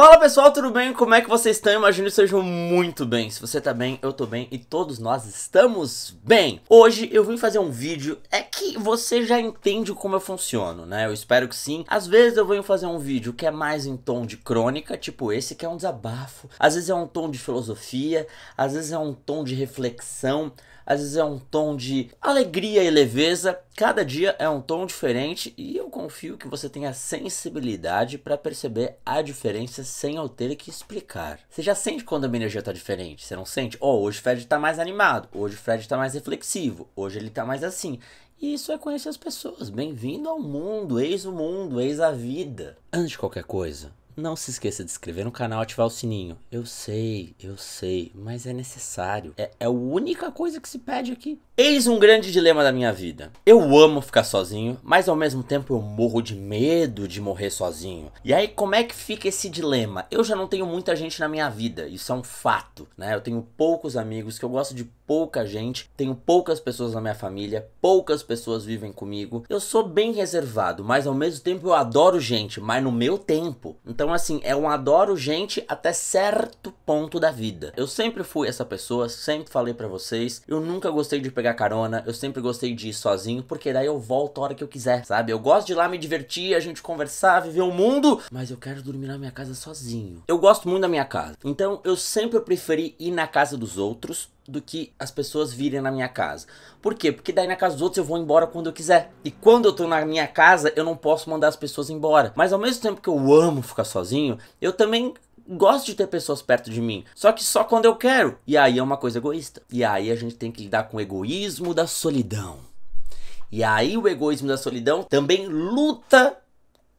Fala pessoal, tudo bem? Como é que vocês estão? Imagino que sejam muito bem. Se você tá bem, eu tô bem e todos nós estamos bem. Hoje eu vim fazer um vídeo, é que você já entende como eu funciono, né? Eu espero que sim. Às vezes eu venho fazer um vídeo que é mais em tom de crônica, tipo esse que é um desabafo. Às vezes é um tom de filosofia, às vezes é um tom de reflexão às vezes é um tom de alegria e leveza. Cada dia é um tom diferente e eu confio que você tenha sensibilidade para perceber a diferença sem eu ter que explicar. Você já sente quando a minha energia tá diferente, você não sente? Oh, hoje o Fred tá mais animado, hoje o Fred tá mais reflexivo, hoje ele tá mais assim. E isso é conhecer as pessoas. Bem-vindo ao mundo, eis o mundo, eis a vida. Antes de qualquer coisa, não se esqueça de inscrever no canal e ativar o sininho. Eu sei, eu sei, mas é necessário. É, é a única coisa que se pede aqui. Eis um grande dilema da minha vida. Eu amo ficar sozinho, mas ao mesmo tempo eu morro de medo de morrer sozinho. E aí, como é que fica esse dilema? Eu já não tenho muita gente na minha vida, isso é um fato, né? Eu tenho poucos amigos, que eu gosto de pouca gente, tenho poucas pessoas na minha família, poucas pessoas vivem comigo. Eu sou bem reservado, mas ao mesmo tempo eu adoro gente, mas no meu tempo. Então então, assim, é um adoro gente até certo ponto da vida. Eu sempre fui essa pessoa, sempre falei para vocês. Eu nunca gostei de pegar carona, eu sempre gostei de ir sozinho, porque daí eu volto a hora que eu quiser, sabe? Eu gosto de ir lá me divertir, a gente conversar, viver o mundo, mas eu quero dormir na minha casa sozinho. Eu gosto muito da minha casa. Então, eu sempre preferi ir na casa dos outros do que as pessoas virem na minha casa. Por quê? Porque daí na casa dos outros eu vou embora quando eu quiser. E quando eu tô na minha casa, eu não posso mandar as pessoas embora. Mas ao mesmo tempo que eu amo ficar sozinho, eu também gosto de ter pessoas perto de mim, só que só quando eu quero. E aí é uma coisa egoísta. E aí a gente tem que lidar com o egoísmo da solidão. E aí o egoísmo da solidão também luta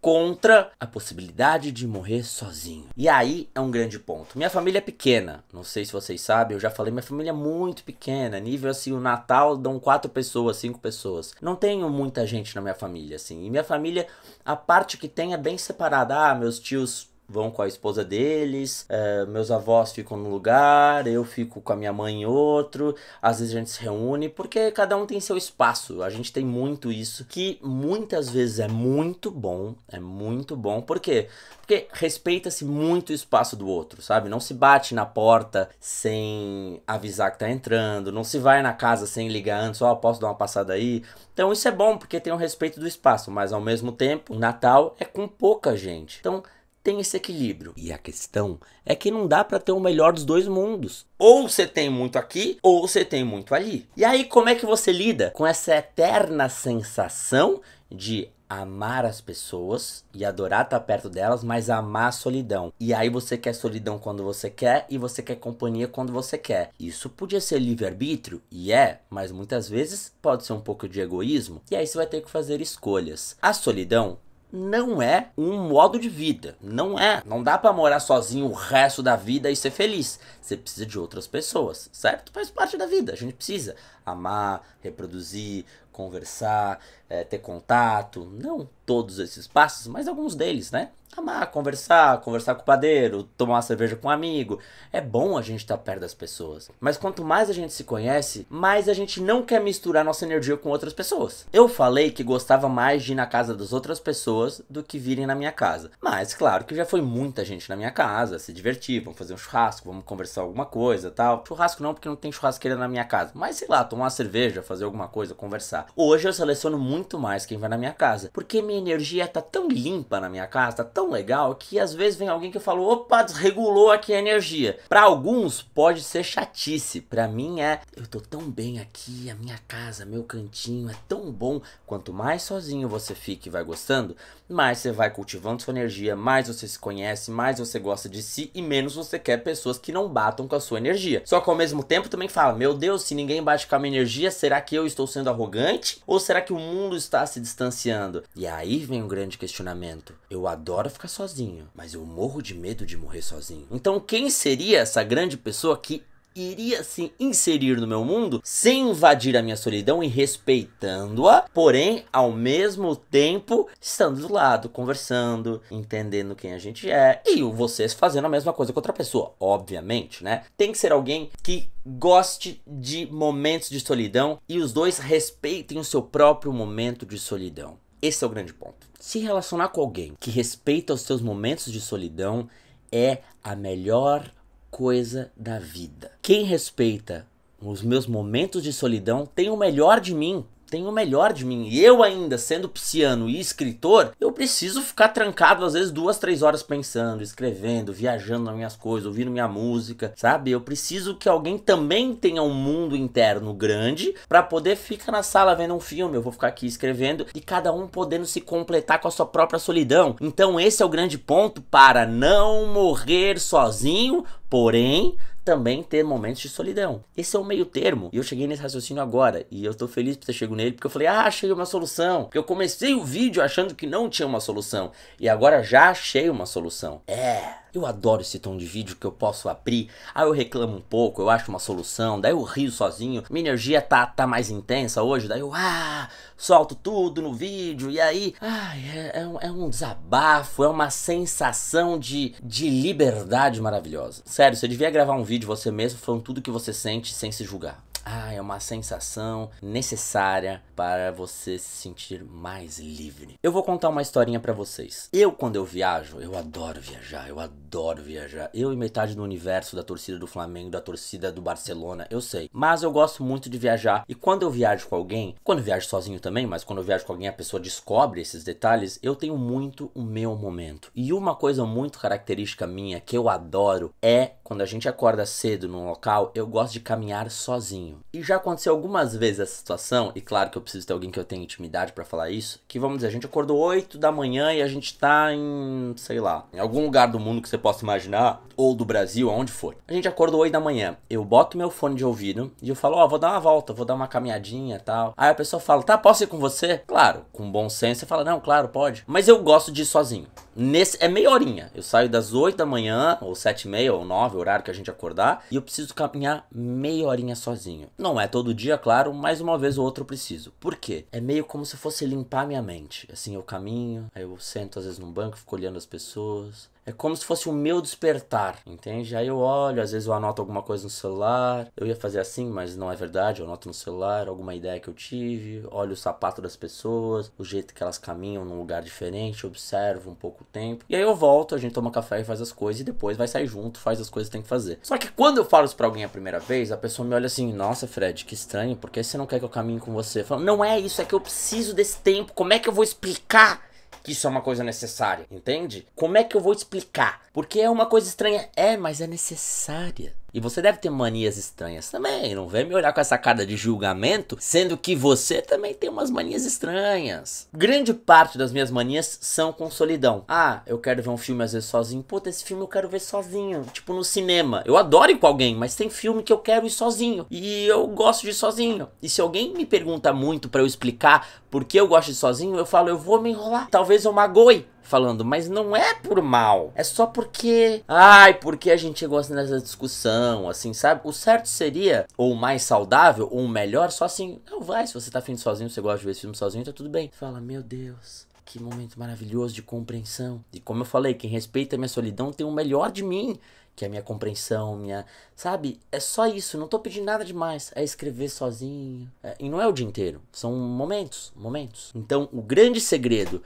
contra a possibilidade de morrer sozinho. E aí é um grande ponto. Minha família é pequena, não sei se vocês sabem, eu já falei, minha família é muito pequena, nível assim, o Natal dão quatro pessoas, cinco pessoas. Não tenho muita gente na minha família, assim, e minha família, a parte que tem é bem separada. Ah, meus tios vão com a esposa deles, é, meus avós ficam num lugar, eu fico com a minha mãe em outro, às vezes a gente se reúne, porque cada um tem seu espaço. A gente tem muito isso, que muitas vezes é muito bom, é muito bom. Por quê? Porque respeita-se muito o espaço do outro, sabe? Não se bate na porta sem avisar que tá entrando, não se vai na casa sem ligar antes, ó, oh, posso dar uma passada aí? Então isso é bom, porque tem o um respeito do espaço, mas ao mesmo tempo, o Natal é com pouca gente. Então, tem esse equilíbrio. E a questão é que não dá para ter o melhor dos dois mundos. Ou você tem muito aqui, ou você tem muito ali. E aí como é que você lida com essa eterna sensação de amar as pessoas e adorar estar perto delas, mas amar a solidão. E aí você quer solidão quando você quer e você quer companhia quando você quer. Isso podia ser livre-arbítrio, e é, mas muitas vezes pode ser um pouco de egoísmo, e aí você vai ter que fazer escolhas. A solidão não é um modo de vida. Não é. Não dá para morar sozinho o resto da vida e ser feliz. Você precisa de outras pessoas, certo? Faz parte da vida. A gente precisa amar, reproduzir, conversar, é, ter contato. Não todos esses passos, mas alguns deles, né? amar, conversar, conversar com o padeiro, tomar uma cerveja com um amigo. É bom a gente estar tá perto das pessoas. Mas quanto mais a gente se conhece, mais a gente não quer misturar nossa energia com outras pessoas. Eu falei que gostava mais de ir na casa das outras pessoas do que virem na minha casa. Mas claro que já foi muita gente na minha casa, se divertir, vamos fazer um churrasco, vamos conversar alguma coisa, tal. Churrasco não, porque não tem churrasqueira na minha casa. Mas sei lá, tomar uma cerveja, fazer alguma coisa, conversar. Hoje eu seleciono muito mais quem vai na minha casa, porque minha energia tá tão limpa na minha casa, tá tão tão legal que às vezes vem alguém que falou opa, desregulou aqui a energia. Para alguns pode ser chatice, para mim é, eu tô tão bem aqui, a minha casa, meu cantinho é tão bom. Quanto mais sozinho você fica e vai gostando, mais você vai cultivando sua energia, mais você se conhece, mais você gosta de si e menos você quer pessoas que não batam com a sua energia. Só que ao mesmo tempo também fala, meu Deus, se ninguém bate com a minha energia, será que eu estou sendo arrogante ou será que o mundo está se distanciando? E aí vem um grande questionamento. Eu adoro adoro ficar sozinho, mas eu morro de medo de morrer sozinho. Então, quem seria essa grande pessoa que iria se inserir no meu mundo sem invadir a minha solidão e respeitando-a, porém, ao mesmo tempo, estando do lado, conversando, entendendo quem a gente é e vocês fazendo a mesma coisa com outra pessoa, obviamente, né? Tem que ser alguém que goste de momentos de solidão e os dois respeitem o seu próprio momento de solidão. Esse é o grande ponto. Se relacionar com alguém que respeita os seus momentos de solidão é a melhor coisa da vida. Quem respeita os meus momentos de solidão tem o melhor de mim tem o melhor de mim. eu ainda, sendo psiano e escritor, eu preciso ficar trancado às vezes duas, três horas pensando, escrevendo, viajando nas minhas coisas, ouvindo minha música, sabe? Eu preciso que alguém também tenha um mundo interno grande para poder ficar na sala vendo um filme, eu vou ficar aqui escrevendo e cada um podendo se completar com a sua própria solidão. Então esse é o grande ponto para não morrer sozinho, porém também ter momentos de solidão. Esse é o meio termo. E eu cheguei nesse raciocínio agora. E eu tô feliz por ter chegado nele, porque eu falei, ah, achei uma solução. Porque eu comecei o vídeo achando que não tinha uma solução. E agora já achei uma solução. É. Eu adoro esse tom de vídeo que eu posso abrir. Aí eu reclamo um pouco, eu acho uma solução, daí eu rio sozinho. Minha energia tá, tá mais intensa hoje, daí eu ah, solto tudo no vídeo. E aí, ai, é, é, um, é, um, desabafo, é uma sensação de, de liberdade maravilhosa. Sério, você devia gravar um vídeo você mesmo falando tudo que você sente sem se julgar. Ah, é uma sensação necessária para você se sentir mais livre. Eu vou contar uma historinha para vocês. Eu, quando eu viajo, eu adoro viajar, eu adoro viajar. Eu e metade do universo da torcida do Flamengo, da torcida do Barcelona, eu sei. Mas eu gosto muito de viajar e quando eu viajo com alguém, quando viajo sozinho também, mas quando eu viajo com alguém a pessoa descobre esses detalhes, eu tenho muito o meu momento. E uma coisa muito característica minha que eu adoro é quando a gente acorda cedo num local, eu gosto de caminhar sozinho. E já aconteceu algumas vezes essa situação, e claro que eu preciso ter alguém que eu tenha intimidade para falar isso, que vamos dizer, a gente acordou 8 da manhã e a gente tá em, sei lá, em algum lugar do mundo que você possa imaginar, ou do Brasil, aonde for. A gente acordou 8 da manhã, eu boto meu fone de ouvido e eu falo, ó, oh, vou dar uma volta, vou dar uma caminhadinha e tal. Aí a pessoa fala, tá, posso ir com você? Claro, com bom senso, você fala, não, claro, pode. Mas eu gosto de ir sozinho. Nesse, é meia horinha. Eu saio das 8 da manhã, ou 7 e meia, ou 9, horário que a gente acordar, e eu preciso caminhar meia horinha sozinho sozinho. Não é todo dia, claro, mas uma vez ou outra eu preciso. Por quê? É meio como se fosse limpar minha mente. Assim, eu caminho, aí eu sento às vezes num banco, fico olhando as pessoas, é como se fosse o meu despertar, entende? Aí eu olho, às vezes eu anoto alguma coisa no celular, eu ia fazer assim, mas não é verdade, eu anoto no celular alguma ideia que eu tive, olho o sapato das pessoas, o jeito que elas caminham num lugar diferente, observo um pouco o tempo. E aí eu volto, a gente toma café e faz as coisas, e depois vai sair junto, faz as coisas que tem que fazer. Só que quando eu falo isso pra alguém a primeira vez, a pessoa me olha assim, nossa Fred, que estranho, por que você não quer que eu caminhe com você? Eu falo, não é isso, é que eu preciso desse tempo, como é que eu vou explicar? que isso é uma coisa necessária, entende? Como é que eu vou explicar? Porque é uma coisa estranha. É, mas é necessária. E você deve ter manias estranhas também. Não vem me olhar com essa cara de julgamento, sendo que você também tem umas manias estranhas. Grande parte das minhas manias são com solidão. Ah, eu quero ver um filme às vezes sozinho. Puta, esse filme eu quero ver sozinho. Tipo no cinema. Eu adoro ir com alguém, mas tem filme que eu quero ir sozinho. E eu gosto de ir sozinho. E se alguém me pergunta muito para eu explicar por que eu gosto de ir sozinho, eu falo, eu vou me enrolar. Talvez eu magoe falando, mas não é por mal. É só porque. Ai, porque a gente gosta dessa discussão, assim, sabe? O certo seria, ou mais saudável, ou melhor, só assim. Não vai, se você tá afim sozinho, você gosta de ver esse filme sozinho, tá tudo bem. Fala, meu Deus. Que momento maravilhoso de compreensão. E como eu falei, quem respeita a minha solidão tem o melhor de mim que é a minha compreensão, minha. Sabe? É só isso, não tô pedindo nada demais. É escrever sozinho. É, e não é o dia inteiro, são momentos, momentos. Então, o grande segredo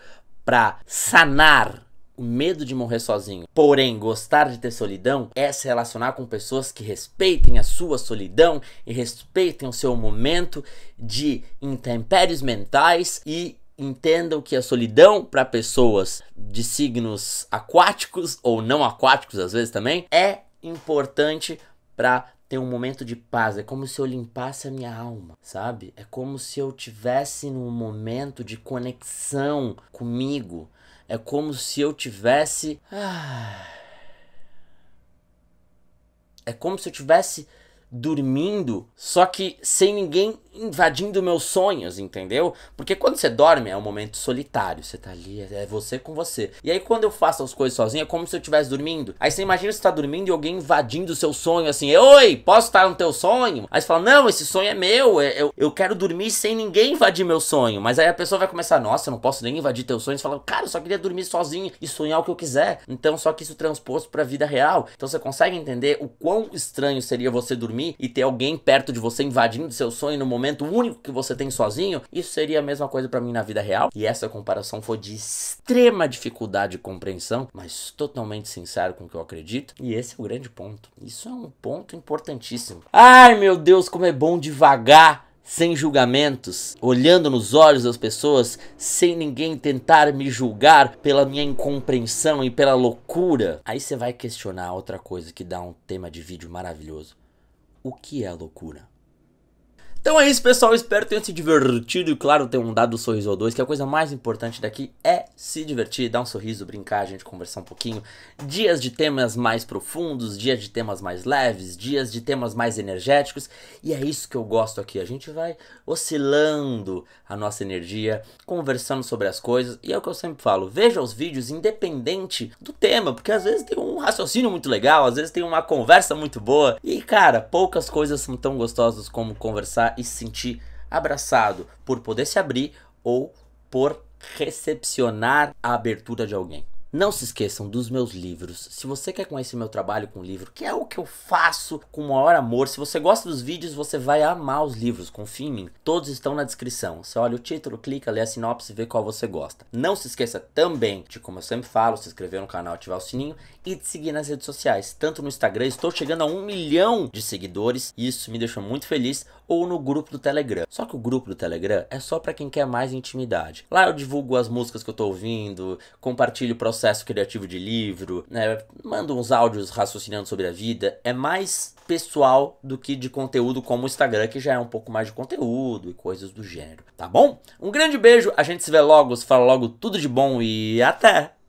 para sanar o medo de morrer sozinho. Porém, gostar de ter solidão é se relacionar com pessoas que respeitem a sua solidão e respeitem o seu momento de intempéries mentais e entendam que a solidão para pessoas de signos aquáticos ou não aquáticos às vezes também é importante para ter um momento de paz, é como se eu limpasse a minha alma, sabe? É como se eu tivesse num momento de conexão comigo. É como se eu tivesse. Ah, é como se eu tivesse dormindo, só que sem ninguém invadindo meus sonhos, entendeu? Porque quando você dorme é um momento solitário, você tá ali, é, é você com você. E aí quando eu faço as coisas sozinho é como se eu estivesse dormindo. Aí você imagina você tá dormindo e alguém invadindo o seu sonho assim, oi, posso estar no teu sonho? Aí você fala, não, esse sonho é meu, é, eu, eu quero dormir sem ninguém invadir meu sonho. Mas aí a pessoa vai começar, nossa, eu não posso nem invadir teu sonho. Você fala, cara, eu só queria dormir sozinho e sonhar o que eu quiser. Então só que isso transposto pra vida real. Então você consegue entender o quão estranho seria você dormir e ter alguém perto de você invadindo seu sonho no momento momento único que você tem sozinho, isso seria a mesma coisa para mim na vida real. E essa comparação foi de extrema dificuldade de compreensão, mas totalmente sincero com o que eu acredito. E esse é o grande ponto. Isso é um ponto importantíssimo. Ai meu Deus, como é bom devagar sem julgamentos, olhando nos olhos das pessoas, sem ninguém tentar me julgar pela minha incompreensão e pela loucura. Aí você vai questionar outra coisa que dá um tema de vídeo maravilhoso: o que é loucura? Então é isso, pessoal. Espero que tenham se divertido e, claro, tenham dado um sorriso ou dois, que é a coisa mais importante daqui é se divertir, dar um sorriso, brincar, a gente conversar um pouquinho. Dias de temas mais profundos, dias de temas mais leves, dias de temas mais energéticos. E é isso que eu gosto aqui. A gente vai oscilando a nossa energia, conversando sobre as coisas. E é o que eu sempre falo: veja os vídeos independente do tema, porque às vezes tem um raciocínio muito legal, às vezes tem uma conversa muito boa. E, cara, poucas coisas são tão gostosas como conversar e se sentir abraçado, por poder se abrir ou por recepcionar a abertura de alguém. Não se esqueçam dos meus livros. Se você quer conhecer meu trabalho com livro, que é o que eu faço com o maior amor, se você gosta dos vídeos, você vai amar os livros, confie em mim. Todos estão na descrição. Você olha o título, clica, lê a sinopse e vê qual você gosta. Não se esqueça também de, como eu sempre falo, se inscrever no canal, ativar o sininho e de seguir nas redes sociais, tanto no Instagram, estou chegando a um milhão de seguidores e isso me deixa muito feliz ou no grupo do Telegram. Só que o grupo do Telegram é só para quem quer mais intimidade. Lá eu divulgo as músicas que eu tô ouvindo, compartilho o processo criativo de livro, né? mando uns áudios raciocinando sobre a vida. É mais pessoal do que de conteúdo como o Instagram, que já é um pouco mais de conteúdo e coisas do gênero, tá bom? Um grande beijo, a gente se vê logo, se fala logo tudo de bom e até!